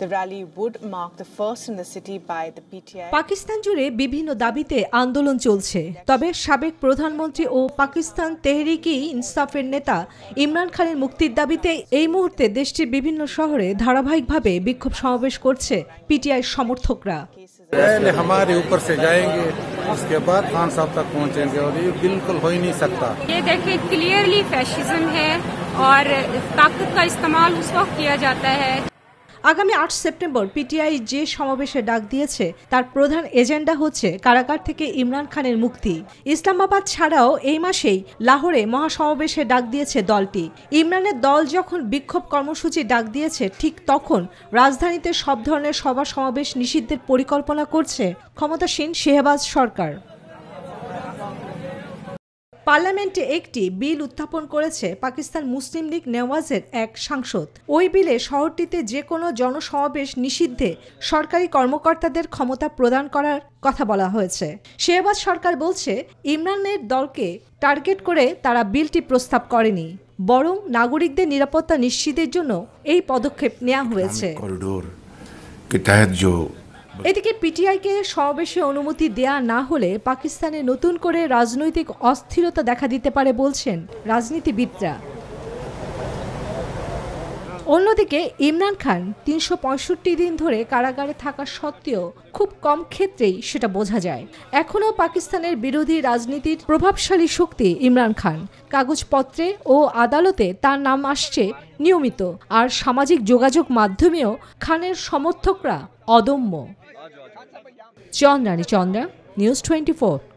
পাকিস্তান জুড়ে বিভিন্ন দাবিতে আন্দোলন চলছে তবে সাবেক প্রধানমন্ত্রী ও পাকিস্তান তেহরিকি ইনসাফের নেতা ইমরান খানের মুক্তির দাবিতে এই মুহূর্তে দেশটির বিভিন্ন শহরে ধারাবাহিকভাবে বিক্ষোভ সমাবেশ করছে পিটিআই সমর্থকরা हमारे ऊपर से जाएंगे उसके बाद खान साहब আগামী আট সেপ্টেম্বর পিটিআই যে সমাবেশে ডাক দিয়েছে তার প্রধান এজেন্ডা হচ্ছে কারাগার থেকে ইমরান খানের মুক্তি ইসলামাবাদ ছাড়াও এই মাসেই লাহোরে মহাসমাবেশে ডাক দিয়েছে দলটি ইমরানের দল যখন বিক্ষোভ কর্মসূচি ডাক দিয়েছে ঠিক তখন রাজধানীতে সব ধরনের সভা সমাবেশ নিষিদ্ধের পরিকল্পনা করছে ক্ষমতাসীন শেহবাজ সরকার পার্লামেন্টে একটি বিল উত্থাপন করেছে পাকিস্তান মুসলিম লীগ নেওয়াজের এক সাংসদ ওই বিলে শহরটিতে যে কোনো জনসমাবেশ নিষিদ্ধে সরকারি কর্মকর্তাদের ক্ষমতা প্রদান করার কথা বলা হয়েছে শেহবাজ সরকার বলছে ইমরানের দলকে টার্গেট করে তারা বিলটি প্রস্তাব করেনি বরং নাগরিকদের নিরাপত্তা নিশ্চিতের জন্য এই পদক্ষেপ নেওয়া হয়েছে করিডোর কে এদিকে পিটিআইকে সমাবেশে অনুমতি দেয়া না হলে পাকিস্তানে নতুন করে রাজনৈতিক অস্থিরতা দেখা দিতে পারে বলছেন রাজনীতিবিদরা অন্যদিকে ইমরান খান তিনশো দিন ধরে কারাগারে থাকা সত্ত্বেও খুব কম ক্ষেত্রেই সেটা বোঝা যায় এখনও পাকিস্তানের বিরোধী রাজনীতির প্রভাবশালী শক্তি ইমরান খান কাগজপত্রে ও আদালতে তার নাম আসছে নিয়মিত আর সামাজিক যোগাযোগ মাধ্যমেও খানের সমর্থকরা অদম্য Chandrani Chandra news twenty four